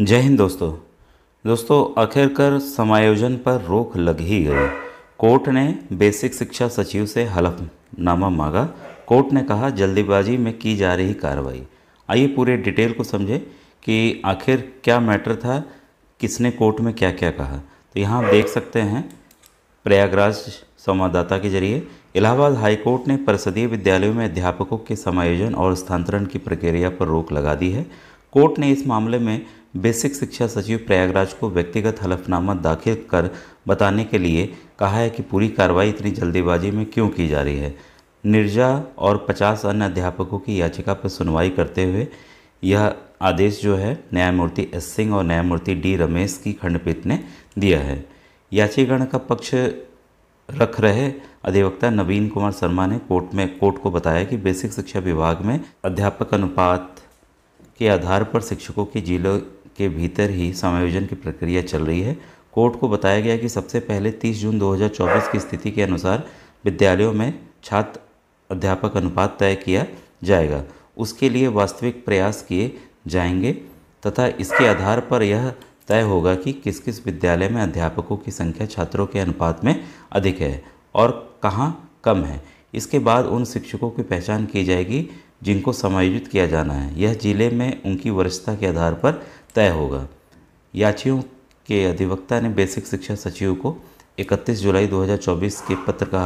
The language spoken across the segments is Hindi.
जय हिंद दोस्तों दोस्तों आखिरकार समायोजन पर रोक लग ही गई कोर्ट ने बेसिक शिक्षा सचिव से हलफनामा मांगा कोर्ट ने कहा जल्दीबाजी में की जा रही कार्रवाई आइए पूरे डिटेल को समझें कि आखिर क्या मैटर था किसने कोर्ट में क्या क्या कहा तो यहाँ आप देख सकते हैं प्रयागराज संवाददाता के जरिए इलाहाबाद हाई कोर्ट ने परिषदीय विद्यालयों में अध्यापकों के समायोजन और स्थानांतरण की प्रक्रिया पर रोक लगा दी है कोर्ट ने इस मामले में बेसिक शिक्षा सचिव प्रयागराज को व्यक्तिगत हलफनामा दाखिल कर बताने के लिए कहा है कि पूरी कार्रवाई इतनी जल्दीबाजी में क्यों की जा रही है निर्जा और 50 अन्य अध्यापकों की याचिका पर सुनवाई करते हुए यह आदेश जो है न्यायमूर्ति एस सिंह और न्यायमूर्ति डी रमेश की खंडपीठ ने दिया है याचिकागण का पक्ष रख रहे अधिवक्ता नवीन कुमार शर्मा ने कोर्ट में कोर्ट को बताया कि बेसिक शिक्षा विभाग में अध्यापक अनुपात के आधार पर शिक्षकों की जिलों के भीतर ही समायोजन की प्रक्रिया चल रही है कोर्ट को बताया गया कि सबसे पहले 30 जून 2024 की स्थिति के अनुसार विद्यालयों में छात्र अध्यापक अनुपात तय किया जाएगा उसके लिए वास्तविक प्रयास किए जाएंगे तथा इसके आधार पर यह तय होगा कि किस किस विद्यालय में अध्यापकों की संख्या छात्रों के अनुपात में अधिक है और कहाँ कम है इसके बाद उन शिक्षकों की पहचान की जाएगी जिनको समायोजित किया जाना है यह जिले में उनकी वरिष्ठता के आधार पर तय होगा याचियों के अधिवक्ता ने बेसिक शिक्षा सचिव को 31 जुलाई 2024 के पत्र का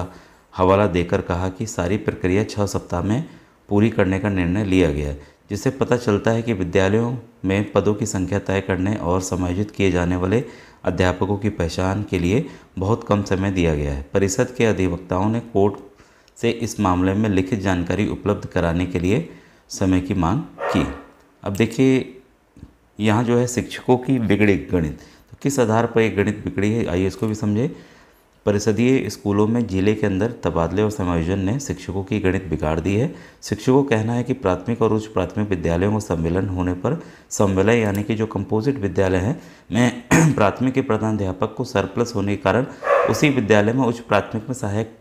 हवाला देकर कहा कि सारी प्रक्रिया छः सप्ताह में पूरी करने का निर्णय लिया गया जिससे पता चलता है कि विद्यालयों में पदों की संख्या तय करने और समायोजित किए जाने वाले अध्यापकों की पहचान के लिए बहुत कम समय दिया गया है परिषद के अधिवक्ताओं ने कोर्ट से इस मामले में लिखित जानकारी उपलब्ध कराने के लिए समय की मांग की अब देखिए यहाँ जो है शिक्षकों की बिगड़े गणित तो किस आधार पर ये गणित बिगड़ी है आइए इसको भी समझे परिषदीय स्कूलों में जिले के अंदर तबादले और समायोजन ने शिक्षकों की गणित बिगाड़ दी है शिक्षकों का कहना है कि प्राथमिक और उच्च प्राथमिक विद्यालयों का सम्मेलन होने पर सम्मेलन यानी कि जो कंपोजिट विद्यालय हैं में प्राथमिक के प्रधानाध्यापक को सरप्लस होने के कारण उसी विद्यालय में उच्च प्राथमिक में सहायक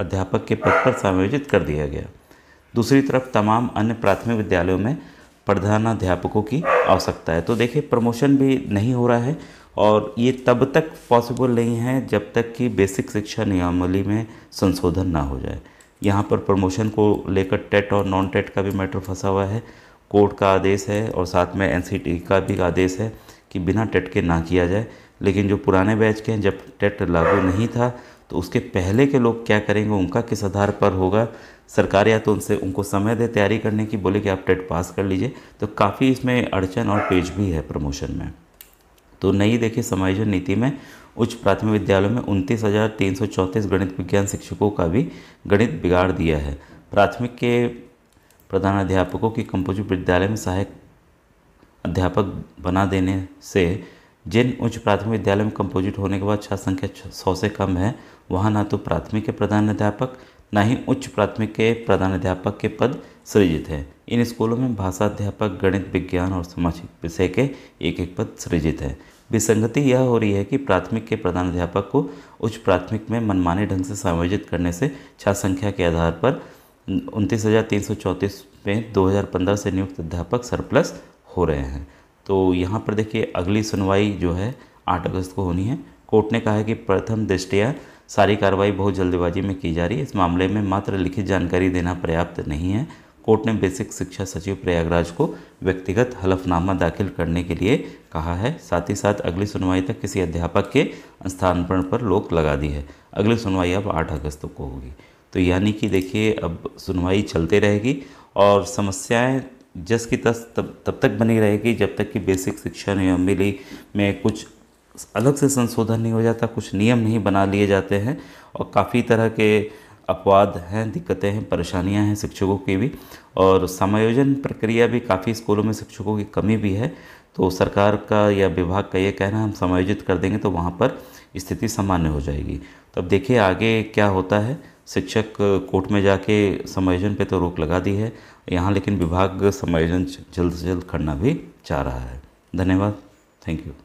अध्यापक के पद पर समायोजित कर दिया गया दूसरी तरफ तमाम अन्य प्राथमिक विद्यालयों में प्रधानाध्यापकों की आवश्यकता है तो देखिए प्रमोशन भी नहीं हो रहा है और ये तब तक पॉसिबल नहीं है जब तक कि बेसिक शिक्षा नियमावली में संशोधन ना हो जाए यहाँ पर प्रमोशन को लेकर टेट और नॉन टेट का भी मैटर फंसा हुआ है कोर्ट का आदेश है और साथ में एन का भी आदेश है कि बिना टेट के ना किया जाए लेकिन जो पुराने बैच के हैं जब टेट लागू नहीं था तो उसके पहले के लोग क्या करेंगे उनका किस आधार पर होगा सरकार या तो उनसे उनको समय दे तैयारी करने की बोले कि आप टेट पास कर लीजिए तो काफ़ी इसमें अड़चन और पेज भी है प्रमोशन में तो नई देखिए समायोजन नीति में उच्च प्राथमिक विद्यालयों में उनतीस हज़ार तीन सौ चौंतीस गणित विज्ञान शिक्षकों का भी गणित बिगाड़ दिया है प्राथमिक के प्रधानाध्यापकों की कंपोजिट विद्यालय में सहायक अध्यापक बना देने से जिन उच्च प्राथमिक विद्यालय में कंपोजिट होने के बाद छात्र संख्या सौ से कम है वहाँ ना तो प्राथमिक के प्रधानाध्यापक न ही उच्च प्राथमिक के प्रधानाध्यापक के पद सृजित हैं इन स्कूलों में भाषा अध्यापक गणित विज्ञान और सामाजिक विषय के एक एक पद सृजित हैं विसंगति यह हो रही है कि प्राथमिक के प्रधानाध्यापक को उच्च प्राथमिक में मनमाने ढंग से समायोजित करने से छात्र संख्या के आधार पर उनतीस में दो से नियुक्त अध्यापक सरप्लस हो रहे हैं तो यहाँ पर देखिए अगली सुनवाई जो है आठ अगस्त को होनी है कोर्ट ने कहा है कि प्रथम दृष्टिया सारी कार्रवाई बहुत जल्दबाजी में की जा रही है इस मामले में मात्र लिखित जानकारी देना पर्याप्त नहीं है कोर्ट ने बेसिक शिक्षा सचिव प्रयागराज को व्यक्तिगत हलफनामा दाखिल करने के लिए कहा है साथ ही साथ अगली सुनवाई तक किसी अध्यापक के स्थानपण पर रोक लगा दी है अगली सुनवाई अब आठ अगस्त को होगी तो यानी कि देखिए अब सुनवाई चलते रहेगी और समस्याएं जस की तस तब तब तक बनी रहेगी जब तक कि बेसिक शिक्षा मिली में कुछ अलग से संशोधन नहीं हो जाता कुछ नियम नहीं बना लिए जाते हैं और काफ़ी तरह के अपवाद हैं दिक्कतें हैं परेशानियां हैं शिक्षकों की भी और समायोजन प्रक्रिया भी काफ़ी स्कूलों में शिक्षकों की कमी भी है तो सरकार का या विभाग का ये कहना हम समायोजित कर देंगे तो वहाँ पर स्थिति सामान्य हो जाएगी तो अब देखिए आगे क्या होता है शिक्षक कोर्ट में जाके समायोजन पे तो रोक लगा दी है यहाँ लेकिन विभाग समायोजन जल्द से जल्द करना भी चाह रहा है धन्यवाद थैंक यू